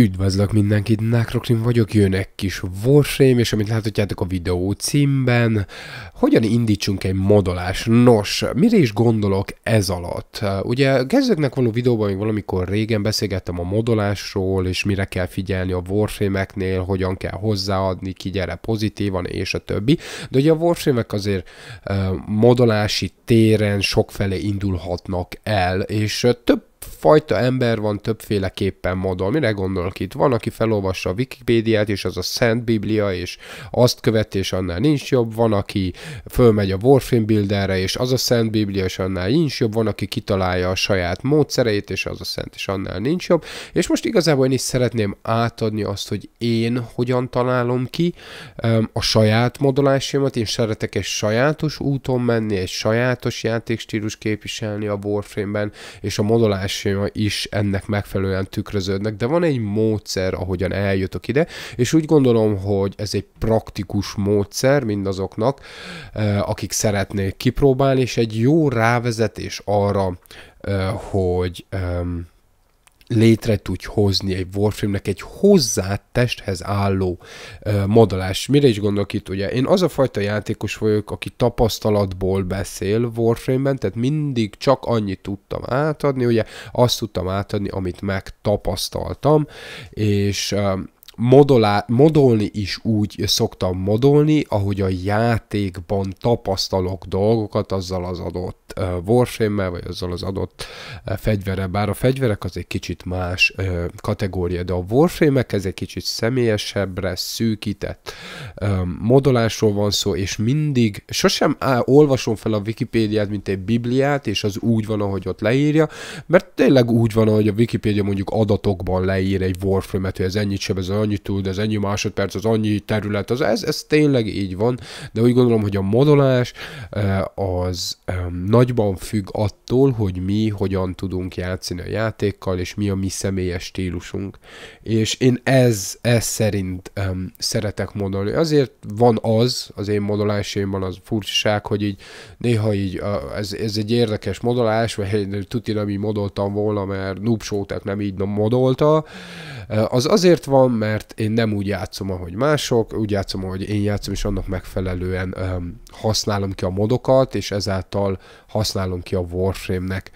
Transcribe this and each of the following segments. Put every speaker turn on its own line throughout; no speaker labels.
Üdvözlök mindenkit, Nákrokrim vagyok, jön egy kis Warframe, és amit láthatjátok a videó címben, hogyan indítsunk egy modolás? Nos, mire is gondolok ez alatt? Ugye kezdőknek való videóban még valamikor régen beszélgettem a modolásról, és mire kell figyelni a Warframe-eknél, hogyan kell hozzáadni, ki gyere pozitívan, és a többi. De ugye a warframe azért eh, modolási téren sokfelé indulhatnak el, és több fajta ember van többféleképpen modol. Mire gondolok itt? Van, aki felolvassa a Wikipédiát, és az a Szent Biblia, és azt követi, és annál nincs jobb. Van, aki fölmegy a Warframe Builderre, és az a Szent Biblia, és annál nincs jobb. Van, aki kitalálja a saját módszereit, és az a Szent, és annál nincs jobb. És most igazából én is szeretném átadni azt, hogy én hogyan találom ki a saját modolásémat. Én szeretek egy sajátos úton menni, egy sajátos játékstílus képviselni a Warframe-ben, és a modolás kiállításaim is ennek megfelelően tükröződnek, de van egy módszer, ahogyan eljutok ide, és úgy gondolom, hogy ez egy praktikus módszer mindazoknak, eh, akik szeretnék kipróbálni, és egy jó rávezetés arra, eh, hogy létre tudj hozni egy Warframe-nek egy hozzá testhez álló modellás. Mire is gondolok itt, ugye? Én az a fajta játékos vagyok, aki tapasztalatból beszél Warframe-ben, tehát mindig csak annyit tudtam átadni, ugye azt tudtam átadni, amit megtapasztaltam, és modolá, modolni is úgy szoktam modolni, ahogy a játékban tapasztalok dolgokat azzal az adott uh, warframe vagy azzal az adott uh, fegyvere, bár a fegyverek az egy kicsit más uh, kategória, de a warframe ez egy kicsit személyesebbre szűkített uh, modolásról van szó, és mindig, sosem á, olvasom fel a Wikipédiát, mint egy bibliát, és az úgy van, ahogy ott leírja, mert tényleg úgy van, ahogy a Wikipédia mondjuk adatokban leír egy warframe-et, hogy ez ennyit sebez, annyit tud, ez ennyi másodperc, az annyi terület, az ez, ez tényleg így van, de úgy gondolom, hogy a modolás az nagyban függ attól, hogy mi hogyan tudunk játszani a játékkal, és mi a mi személyes stílusunk. És én ez, ez szerint um, szeretek modolni. Azért van az, az én modolásaimban az furcsaság, hogy így néha így, uh, ez, ez egy érdekes modolás, vagy tuti nem így modoltam volna, mert Noob nem így modolta, uh, az azért van, mert én nem úgy játszom, ahogy mások, úgy játszom, ahogy én játszom, és annak megfelelően használom ki a modokat, és ezáltal használom ki a Warframe-nek,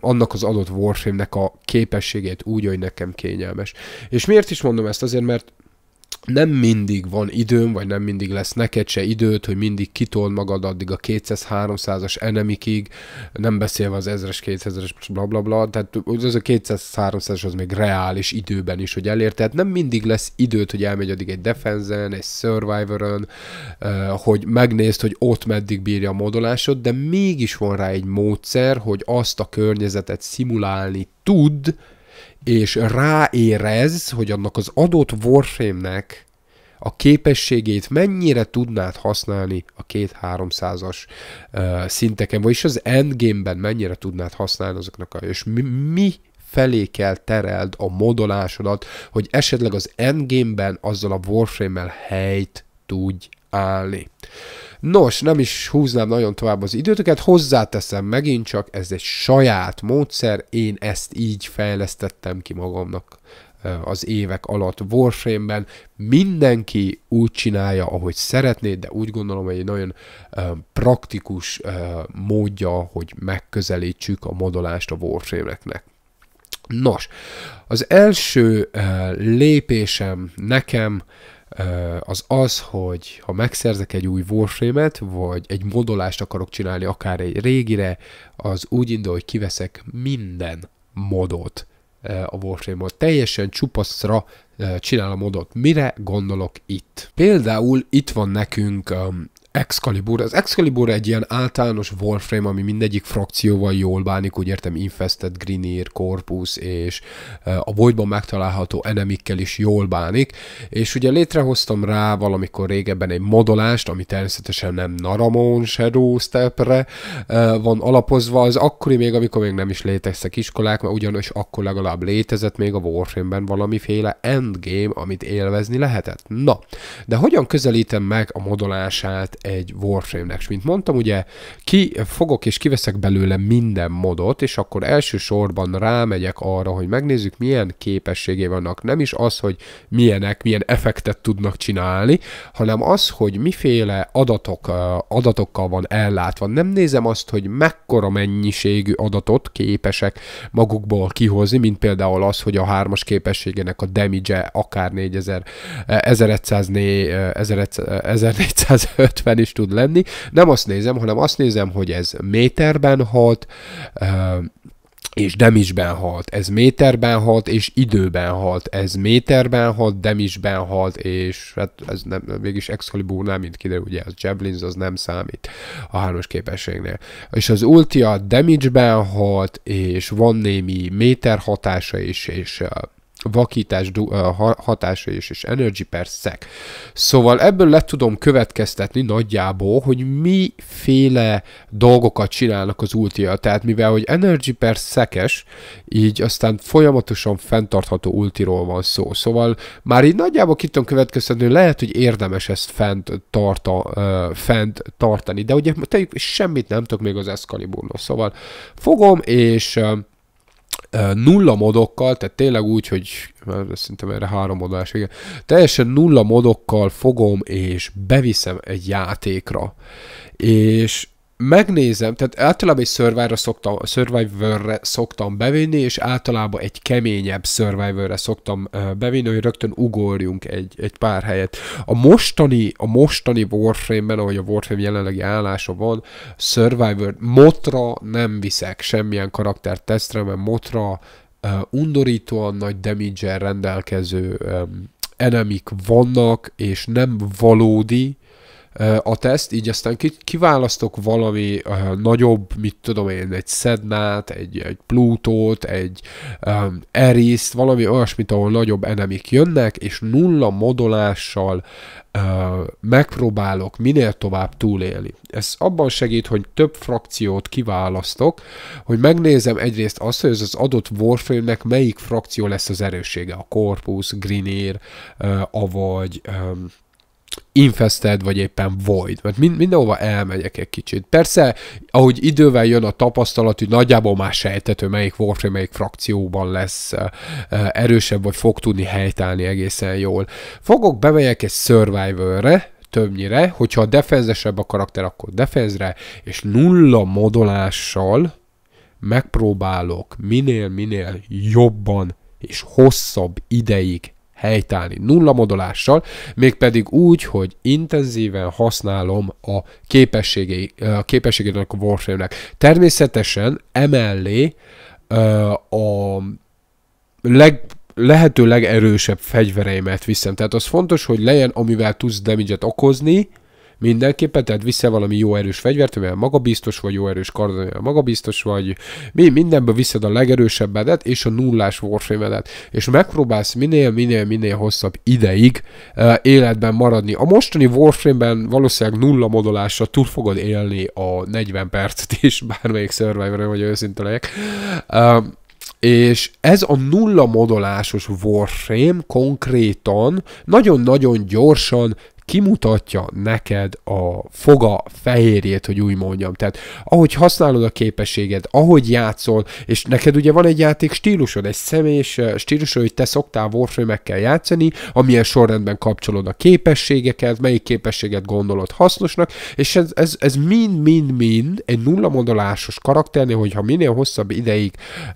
annak az adott Warframe-nek a képességét úgy, hogy nekem kényelmes. És miért is mondom ezt? Azért, mert nem mindig van időm, vagy nem mindig lesz neked se időt, hogy mindig kitol magad addig a 200-300-as enemikig, nem beszélve az 1000-es, 2000-es, blablabla, bla bla, tehát az a 200-300-as az még reális időben is, hogy elér, tehát nem mindig lesz időt, hogy elmegy addig egy defenzen, egy survivoron, eh, hogy megnézd, hogy ott meddig bírja a modolásod, de mégis van rá egy módszer, hogy azt a környezetet szimulálni tud, és ráérez, hogy annak az adott Warframe-nek a képességét mennyire tudnád használni a két 300-as szinteken, vagyis az endgame-ben mennyire tudnád használni azoknak, a, és mi, mi felé kell tereld a modolásodat, hogy esetleg az endgame-ben azzal a Warframe-mel helyt tudj állni. Uh, Nos, nem is húznám nagyon tovább az időtöket, hozzáteszem megint csak, ez egy saját módszer, én ezt így fejlesztettem ki magamnak az évek alatt Warframe-ben. Mindenki úgy csinálja, ahogy szeretné, de úgy gondolom, hogy egy nagyon praktikus módja, hogy megközelítsük a modolást a Warframe-eknek. Nos, az első lépésem nekem az az, hogy ha megszerzek egy új warframe vagy egy modolást akarok csinálni akár egy régire, az úgy indul, hogy kiveszek minden modot a warframe -ot. Teljesen csupaszra csinál a modot. Mire gondolok itt? Például itt van nekünk um, Excalibur. Az Excalibur egy ilyen általános Warframe, ami mindegyik frakcióval jól bánik, úgy értem Infested, Greenir, Corpus és a Voidban megtalálható enemikkel is jól bánik, és ugye létrehoztam rá valamikor régebben egy modolást, ami természetesen nem Naramon Shadow Stepre van alapozva, az akkori még, amikor még nem is léteztek iskolák, mert ugyanis akkor legalább létezett még a Warframe-ben valamiféle endgame, amit élvezni lehetett. Na, de hogyan közelítem meg a modolását egy Warframe-nek. És mint mondtam, ugye ki fogok és kiveszek belőle minden modot, és akkor elsősorban rámegyek arra, hogy megnézzük, milyen képességei vannak. Nem is az, hogy milyenek, milyen effektet tudnak csinálni, hanem az, hogy miféle adatok, adatokkal van ellátva. Nem nézem azt, hogy mekkora mennyiségű adatot képesek magukból kihozni, mint például az, hogy a hármas képességének a damage -e akár 4000, 1100, 1450 órán is tud lenni. Nem azt nézem, hanem azt nézem, hogy ez méterben halt, és demisben halt, ez méterben halt, és időben halt, ez méterben halt, demisben halt, és hát ez nem, mégis nem, mint kiderül, ugye az Jablins az nem számít a hármas képességnél. És az ultia damage-ben halt, és van némi méter hatása is, és vakítás hatása is, és energy per sec. Szóval ebből le tudom következtetni nagyjából, hogy miféle dolgokat csinálnak az ultia. Tehát mivel, hogy energy per szekes, így aztán folyamatosan fenntartható ultiról van szó. Szóval már így nagyjából ki tudom következtetni, hogy lehet, hogy érdemes ezt fent, tarta, fent tartani. De ugye tegyük, semmit nem tudok még az Excaliburról. Szóval fogom, és nulla modokkal, tehát tényleg úgy, hogy szerintem erre három modás, igen, teljesen nulla modokkal fogom és beviszem egy játékra, és megnézem, tehát általában egy survivor re szoktam, survivor szoktam bevinni, és általában egy keményebb Survivor-re szoktam bevinni, hogy rögtön ugorjunk egy, egy pár helyet. A mostani, a mostani Warframe-ben, ahogy a Warframe jelenlegi állása van, Survivor motra nem viszek semmilyen karakter tesztre, mert motra uh, undorítóan nagy damage rendelkező um, enemik vannak, és nem valódi, a teszt, így aztán kiválasztok valami nagyobb, mit tudom én, egy Sednát, egy, egy Plutót, egy um, Eriszt, valami olyasmit, ahol nagyobb enemik jönnek, és nulla modolással uh, megpróbálok minél tovább túlélni. Ez abban segít, hogy több frakciót kiválasztok, hogy megnézem egyrészt azt, hogy ez az adott Warframe-nek melyik frakció lesz az erőssége, a Corpus, Grinier, uh, avagy um, infested, vagy éppen void, mert mind, mindenhova elmegyek egy kicsit. Persze, ahogy idővel jön a tapasztalat, hogy nagyjából már sejtető, melyik Warframe, melyik frakcióban lesz eh, eh, erősebb, vagy fog tudni helytállni egészen jól. Fogok, bemegyek egy Survivor-re, többnyire, hogyha defenzesebb a karakter, akkor defenzre, és nulla modolással megpróbálok minél-minél jobban és hosszabb ideig helytállni, nulla modolással, mégpedig úgy, hogy intenzíven használom a, képességei, a képességeinek a Warframe-nek. Természetesen emellé a leg, lehető legerősebb fegyvereimet viszem. Tehát az fontos, hogy legyen, amivel tudsz damage okozni, Mindenképpen, tehát viszel valami jó erős fegyvert, amivel magabiztos vagy, jó erős kard, amivel magabiztos vagy, mi mindenből viszed a legerősebbedet és a nullás warframe-edet, és megpróbálsz minél, minél, minél hosszabb ideig uh, életben maradni. A mostani warframe-ben valószínűleg nulla modolásra túl fogod élni a 40 percet is, bármelyik survivor vagy őszinte legyek. Uh, és ez a nulla modolásos Warframe konkrétan nagyon-nagyon gyorsan kimutatja neked a foga fehérjét, hogy úgy mondjam. Tehát ahogy használod a képességed, ahogy játszol, és neked ugye van egy játék stílusod, egy személyes eh, stílusod, hogy te szoktál Warframe-ekkel játszani, amilyen sorrendben kapcsolod a képességeket, melyik képességet gondolod hasznosnak, és ez, mind mind mind, ez, ez egy nullamondolásos karakternél, hogyha minél hosszabb ideig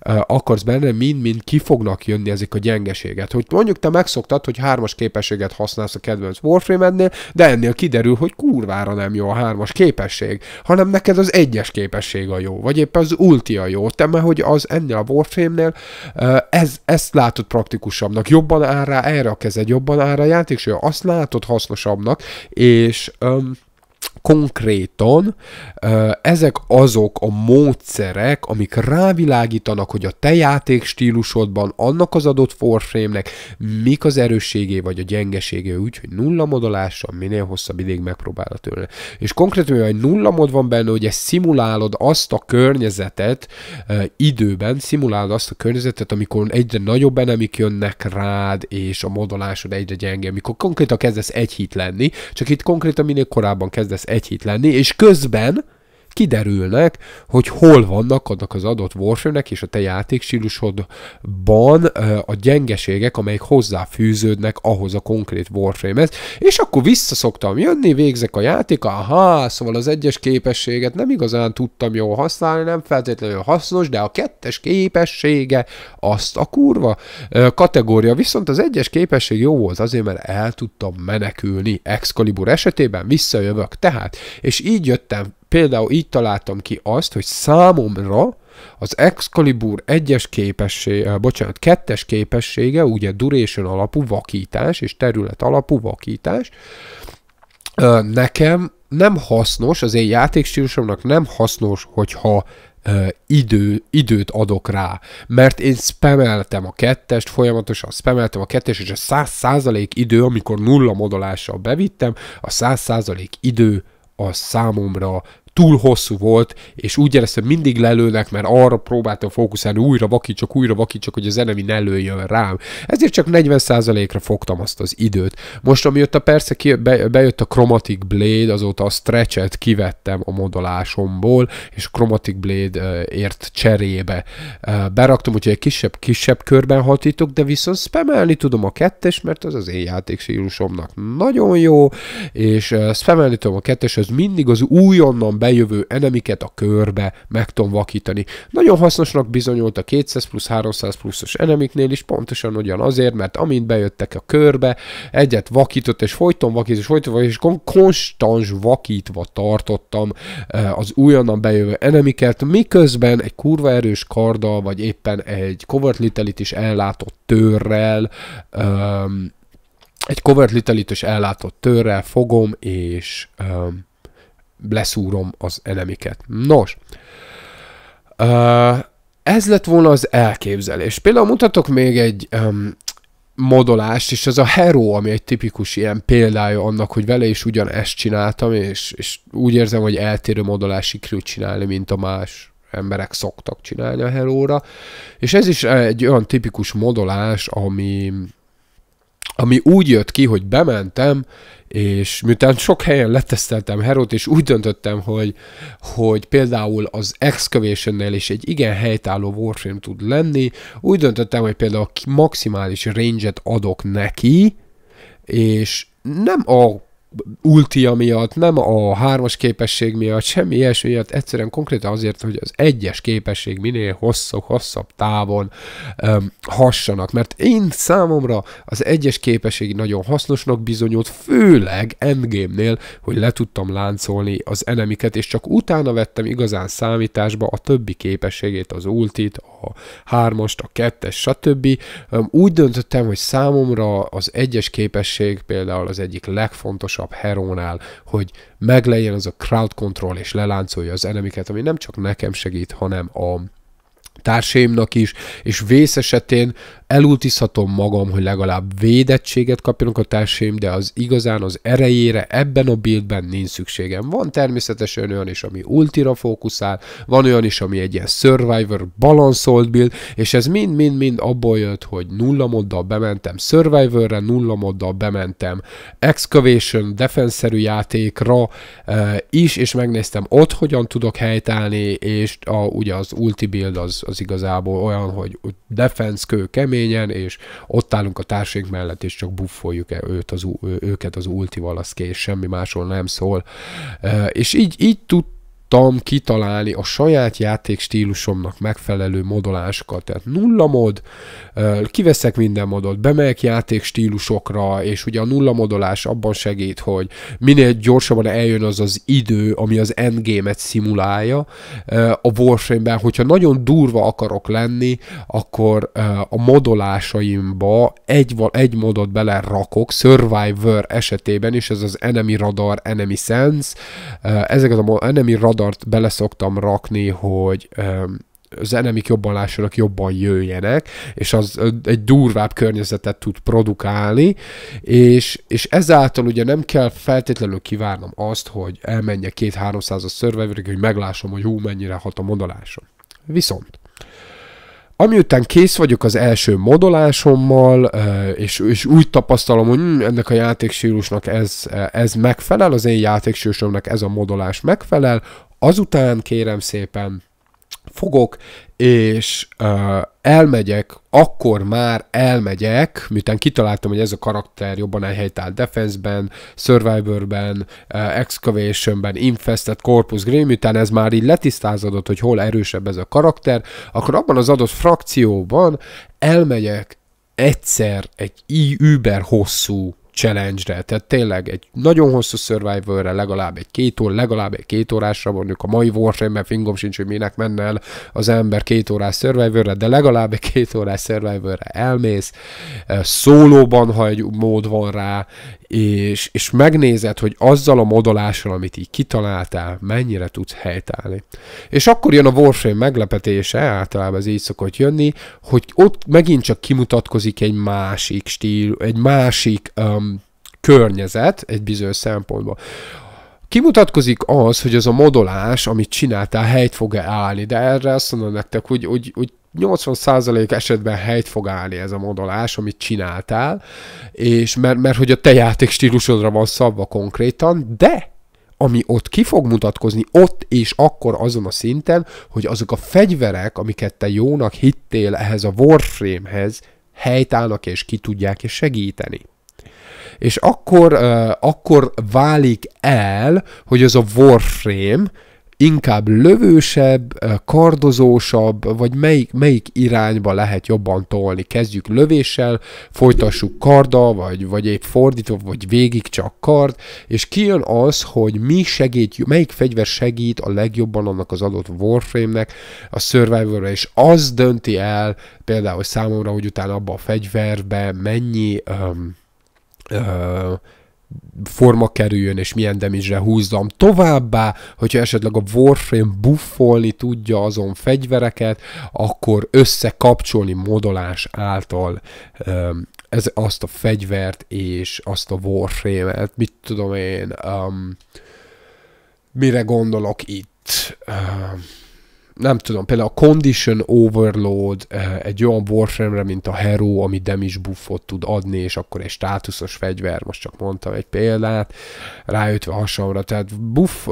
uh, akarsz benne, mind-mind ki fognak jönni ezek a gyengeséget. Hogy mondjuk te megszoktad, hogy hármas képességet használsz a kedvenc Warframe-ednél, lenne, de ennél kiderül, hogy kurvára nem jó a hármas képesség, hanem neked az egyes képesség a jó, vagy éppen az ulti a jó. Te mert hogy az ennél a Warframe-nél ez, ezt látod praktikusabbnak, jobban áll rá erre a kezed, jobban áll rá és azt látod hasznosabbnak, és um, konkrétan ezek azok a módszerek, amik rávilágítanak, hogy a te stílusodban annak az adott forfrémnek mik az erősségé vagy a gyengeségé, úgyhogy nulla modolással minél hosszabb ideig megpróbálod tőle. És konkrétan, hogy nulla mod van benne, hogy ezt szimulálod azt a környezetet időben, szimulálod azt a környezetet, amikor egyre nagyobb enemik jönnek rád, és a modolásod egyre gyenge, amikor konkrétan kezdesz egy hit lenni, csak itt konkrétan minél korábban kezd elkezdesz hit lenni, és közben kiderülnek, hogy hol vannak annak az adott warframe és a te játékstílusodban a gyengeségek, amelyek hozzáfűződnek ahhoz a konkrét warframe és akkor szoktam jönni, végzek a játék, aha, szóval az egyes képességet nem igazán tudtam jól használni, nem feltétlenül hasznos, de a kettes képessége azt a kurva kategória, viszont az egyes képesség jó volt azért, mert el tudtam menekülni Excalibur esetében, visszajövök tehát, és így jöttem Például így találtam ki azt, hogy számomra az Excalibur egyes képessége, eh, bocsánat, 2 képessége, ugye duration alapú vakítás és terület alapú vakítás, nekem nem hasznos, az én játékstílusomnak nem hasznos, hogyha Uh, idő, időt adok rá, mert én spameltem a kettest, folyamatosan spameltem a kettest, és a 100% idő, amikor nulla modolással bevittem, a 100% idő a számomra túl hosszú volt, és úgy éreztem, mindig lelőnek, mert arra próbáltam fókuszálni, újra vakítsak, újra vakítsak, hogy az enemi ne lőjön rám. Ezért csak 40%-ra fogtam azt az időt. Most, ami jött a persze, ki, be, bejött a Chromatic Blade, azóta a stretchet kivettem a modolásomból, és a Chromatic Blade uh, ért cserébe. Uh, beraktam, hogy egy kisebb, kisebb körben hatítok, de viszont spamelni tudom a kettes, mert az az én játékszílusomnak nagyon jó, és uh, spamelni tudom a kettes, az mindig az újonnan be eljövő enemiket a körbe meg tudom vakítani. Nagyon hasznosnak bizonyult a 200 plusz 300 pluszos enemiknél is, pontosan azért, mert amint bejöttek a körbe, egyet vakított, és folyton vakított, és folyton vakított, és konstans vakítva tartottam e, az újonnan bejövő enemiket, miközben egy kurva erős karddal, vagy éppen egy covert litelit is ellátott tőrrel, um, egy covert litelit is ellátott tőrrel fogom, és um, leszúrom az enemiket. Nos, ez lett volna az elképzelés. Például mutatok még egy modolást, és ez a Hero, ami egy tipikus ilyen példája annak, hogy vele is ugyan ezt csináltam, és, és úgy érzem, hogy eltérő modolás sikerült csinálni, mint a más emberek szoktak csinálni a Hero-ra. És ez is egy olyan tipikus modolás, ami ami úgy jött ki, hogy bementem, és miután sok helyen leteszteltem Herót, és úgy döntöttem, hogy, hogy például az Excavation-nél is egy igen helytálló Warframe tud lenni, úgy döntöttem, hogy például maximális range-et adok neki, és nem a ultia miatt, nem a hármas képesség miatt, semmi ilyesmi miatt, egyszerűen konkrétan azért, hogy az egyes képesség minél hosszabb, hosszabb távon öm, hassanak, mert én számomra az egyes képesség nagyon hasznosnak bizonyult, főleg endgame-nél, hogy le tudtam láncolni az enemiket, és csak utána vettem igazán számításba a többi képességét, az ultit, a hármast, a kettes, stb. Öm, úgy döntöttem, hogy számomra az egyes képesség például az egyik legfontosabb legfontosabb herónál, hogy meglegyen az a crowd control és leláncolja az enemiket, ami nem csak nekem segít, hanem a társaimnak is, és vész esetén elultizhatom magam, hogy legalább védettséget kapjanak a társaim, de az igazán az erejére ebben a buildben nincs szükségem. Van természetesen olyan is, ami ultira fókuszál, van olyan is, ami egy ilyen survivor balanszolt build, és ez mind-mind-mind abból jött, hogy nulla moddal bementem survivorre, nulla moddal bementem excavation, defenszerű játékra e, is, és megnéztem ott, hogyan tudok helytállni, és a, ugye az ulti build az, az igazából olyan, hogy defense kő keményen, és ott állunk a társaink mellett, és csak buffoljuk -e őt az, őket az ultival, az kész, semmi másról nem szól. És így, így tud tudtam kitalálni a saját játékstílusomnak megfelelő modolásokat. Tehát nulla mod, kiveszek minden modot, bemegyek játékstílusokra, és ugye a nulla modolás abban segít, hogy minél gyorsabban eljön az az idő, ami az endgame-et szimulálja. A Warframe-ben, hogyha nagyon durva akarok lenni, akkor a modolásaimba egy, egy modot belerakok, Survivor esetében is, ez az Enemy Radar, Enemy Sense, ezeket a Enemy Radar standard beleszoktam rakni, hogy zenemik jobban lássanak, jobban jöjjenek, és az egy durvább környezetet tud produkálni, és, és ezáltal ugye nem kell feltétlenül kivárnom azt, hogy elmenje két 300 a survivor hogy meglássam, hogy hú, mennyire hat a modolásom. Viszont Amiután kész vagyok az első modolásommal, és, és úgy tapasztalom, hogy hm, ennek a játékstílusnak ez, ez megfelel, az én játékstílusomnak ez a modolás megfelel, azután kérem szépen fogok, és uh, elmegyek, akkor már elmegyek, miután kitaláltam, hogy ez a karakter jobban elhelyt áll Defense-ben, Survivor-ben, uh, Excavation-ben, Infested, Corpus Grim, miután ez már így letisztázódott, hogy hol erősebb ez a karakter, akkor abban az adott frakcióban elmegyek egyszer egy über hosszú challenge-re, tehát tényleg egy nagyon hosszú survivor legalább egy két óra, legalább egy két órásra, mondjuk a mai Warframe-ben fingom sincs, hogy minek menne el az ember két órás survivor de legalább egy két órás survivor elmész, szólóban, ha egy mód van rá, és, és megnézed, hogy azzal a modolással, amit így kitaláltál, mennyire tudsz helytállni. És akkor jön a Warframe meglepetése, általában ez így szokott jönni, hogy ott megint csak kimutatkozik egy másik stíl, egy másik um, környezet egy bizonyos szempontból kimutatkozik az, hogy az a modolás, amit csináltál, helyt fog-e állni, de erre azt mondom nektek, hogy, hogy, hogy 80% esetben helyt fog állni ez a modolás, amit csináltál, és mert, mert hogy a te játék stílusodra van szabva konkrétan, de ami ott ki fog mutatkozni, ott és akkor azon a szinten, hogy azok a fegyverek, amiket te jónak hittél ehhez a Warframehez, helytállnak és ki tudják és segíteni. És akkor, uh, akkor válik el, hogy az a Warframe, inkább lövősebb, kardozósabb, vagy melyik, melyik irányba lehet jobban tolni. Kezdjük lövéssel, folytassuk karda, vagy, vagy épp fordítva, vagy végig csak kard, és kijön az, hogy mi segít, melyik fegyver segít a legjobban annak az adott Warframe-nek a survivor és az dönti el például számomra, hogy utána abba a fegyverbe mennyi um, uh, forma kerüljön, és milyen damage húzzam továbbá, hogyha esetleg a Warframe buffolni tudja azon fegyvereket, akkor összekapcsolni modolás által um, ez, azt a fegyvert és azt a Warframe-et, mit tudom én, um, mire gondolok itt, um, nem tudom, például a Condition Overload eh, egy olyan Warframe-re, mint a Hero, ami damage buffot tud adni, és akkor egy státuszos fegyver, most csak mondtam egy példát, ráütve hasonlóra, tehát buff,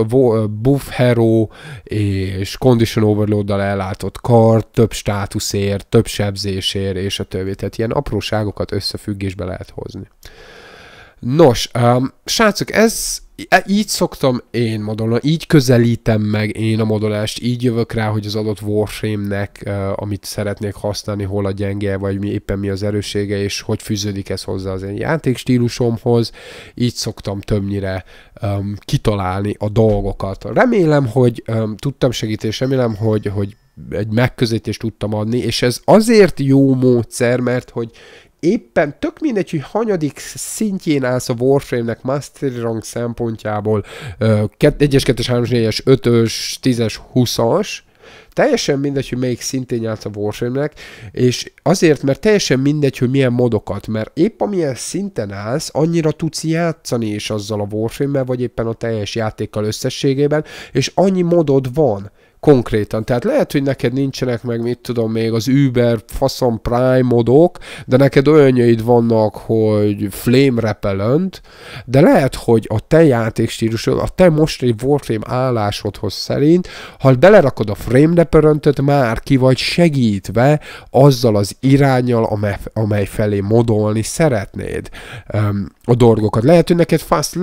buff Hero és Condition Overload-dal ellátott kart, több státuszért, több sebzésért, és a többi, tehát ilyen apróságokat összefüggésbe lehet hozni. Nos, um, srácok, ez e, így szoktam én modolni, így közelítem meg én a modolást, így jövök rá, hogy az adott Warframe-nek, uh, amit szeretnék használni, hol a gyenge, vagy mi, éppen mi az erősége, és hogy fűződik ez hozzá az én játékstílusomhoz, így szoktam többnyire um, kitalálni a dolgokat. Remélem, hogy um, tudtam segíteni, és remélem, hogy, hogy egy megközelítést tudtam adni, és ez azért jó módszer, mert hogy éppen tök mindegy, hogy hanyadik szintjén állsz a Warframe-nek Master Rank szempontjából, 1-es, 2-es, 3-es, 4-es, 5-ös, 10-es, 20-as, teljesen mindegy, hogy melyik szintén játsz a warframe és azért, mert teljesen mindegy, hogy milyen modokat, mert épp amilyen szinten állsz, annyira tudsz játszani is azzal a warframe vagy éppen a teljes játékkal összességében, és annyi modod van, konkrétan. Tehát lehet, hogy neked nincsenek meg, mit tudom, még az Uber faszom Prime modok, de neked olyanjaid vannak, hogy Flame Repellent, de lehet, hogy a te játékstílusod, a te mostani Warframe állásodhoz szerint, ha belerakod a Frame Repellentet, már ki vagy segítve azzal az irányjal, amely felé modolni szeretnéd um, a dolgokat. Lehet, hogy neked Fast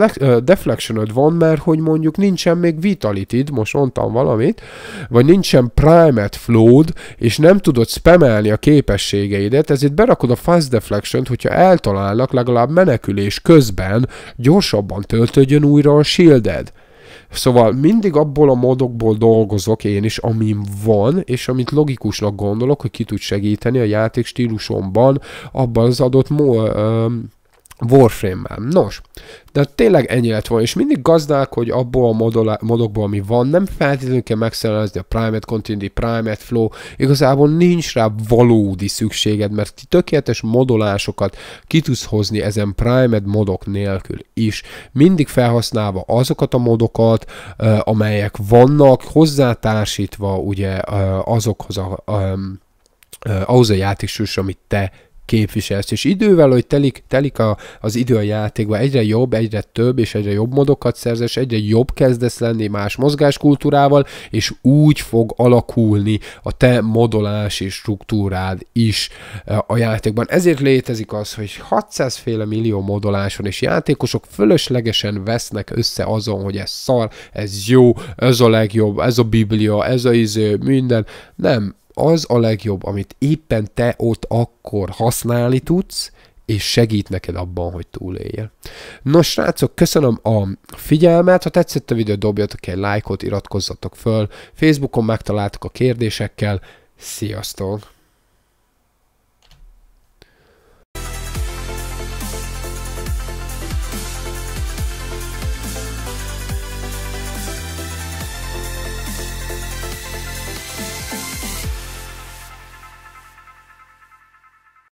Deflectionod van, mert hogy mondjuk nincsen még vitality, most mondtam valamit, vagy nincsen primet flowed, és nem tudod spamelni a képességeidet, ezért berakod a fast deflection-t, hogyha eltalálnak legalább menekülés közben, gyorsabban töltődjön újra a shielded. Szóval mindig abból a módokból dolgozok én is, amin van, és amit logikusnak gondolok, hogy ki tud segíteni a játék stílusomban, abban az adott mó, Warframe-mel. Nos, de tényleg ennyi lett volna, és mindig gazdálkodj abból a modol- modokból, ami van, nem feltétlenül kell megszerezni a Primate Continuity, Primate Flow, igazából nincs rá valódi szükséged, mert tökéletes modolásokat ki tudsz hozni ezen Primate modok nélkül is. Mindig felhasználva azokat a modokat, amelyek vannak, hozzátársítva ugye azokhoz a, a, ahhoz a játéksős, amit te képviselsz. És idővel, hogy telik, telik a, az idő a játékban, egyre jobb, egyre több, és egyre jobb modokat szerzes, egyre jobb kezdesz lenni más mozgáskultúrával, és úgy fog alakulni a te modolási struktúrád is eh, a játékban. Ezért létezik az, hogy 600 féle millió modoláson, és játékosok fölöslegesen vesznek össze azon, hogy ez szar, ez jó, ez a legjobb, ez a biblia, ez a iző, minden. Nem, az a legjobb, amit éppen te ott akkor használni tudsz, és segít neked abban, hogy túléljél. Nos, srácok, köszönöm a figyelmet, ha tetszett a videó, dobjatok egy lájkot, iratkozzatok föl, Facebookon megtaláltok a kérdésekkel, sziasztok!